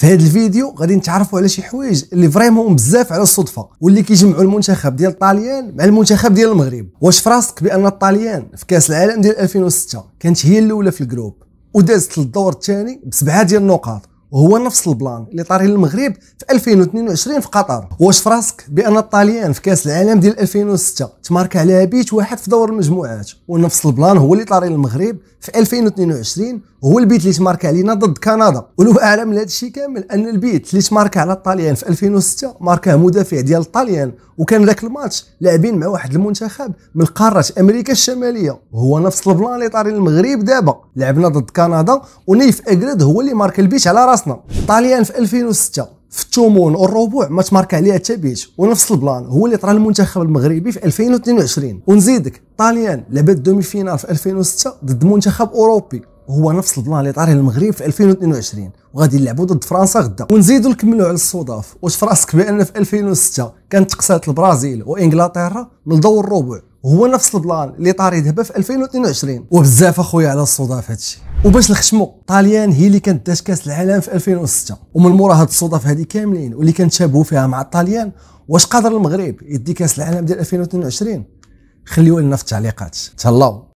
في هذا الفيديو غادي نتعرفوا على شي حوايج اللي فريمون بزاف على الصدفه واللي كيجمعوا المنتخب ديال الطاليان مع المنتخب ديال المغرب واش فراسك بان الطاليان في كاس العالم ديال 2006 كانت هي الاولى في الجروب ودازت للدور الثاني بسبعه ديال النقاط وهو نفس البلان اللي طاري للمغرب في 2022 في قطر واش فراسك بان الطاليان في كاس العالم ديال 2006 تمارك عليها بيت واحد في دور المجموعات ونفس البلان هو اللي طاري للمغرب في 2022 هو البيت اللي تمارك علينا ضد كندا ولو اعلى من الشيء كامل ان البيت اللي تمارك على الطاليان في 2006 ماركاه مدافع ديال الطاليان وكان ذاك الماتش لاعبين مع واحد المنتخب من قاره امريكا الشماليه وهو نفس البلان اللي طاري للمغرب دابا لعبنا ضد كندا ونيف اجريد هو اللي مارك البيت على راس راسنا طاليان في 2006 في الثمون والربع ما تمارك عليها حتى ونفس البلان هو اللي طرا المنتخب المغربي في 2022 ونزيدك طاليان لعبت دومي فينال في 2006 ضد منتخب اوروبي هو نفس البلان اللي طاري المغرب في 2022 وغادي نلعبوا ضد فرنسا غدا ونزيدوا نكملوا على الصدف واش في راسك بان في 2006 كانت تقسات البرازيل وانجلترا من دور الربع هو نفس البلان اللي طاري دابا في 2022 وبزاف اخويا على الصدف هادشي وباش نخشمو طاليان هي اللي كانت دات كاس العالم في 2006 ومن مورا هاد الصدف هادي كاملين واللي كنتشابهوا فيها مع الطاليان واش قادر المغرب يدي كاس العالم ديال 2022 خليو لنا في التعليقات تهلاو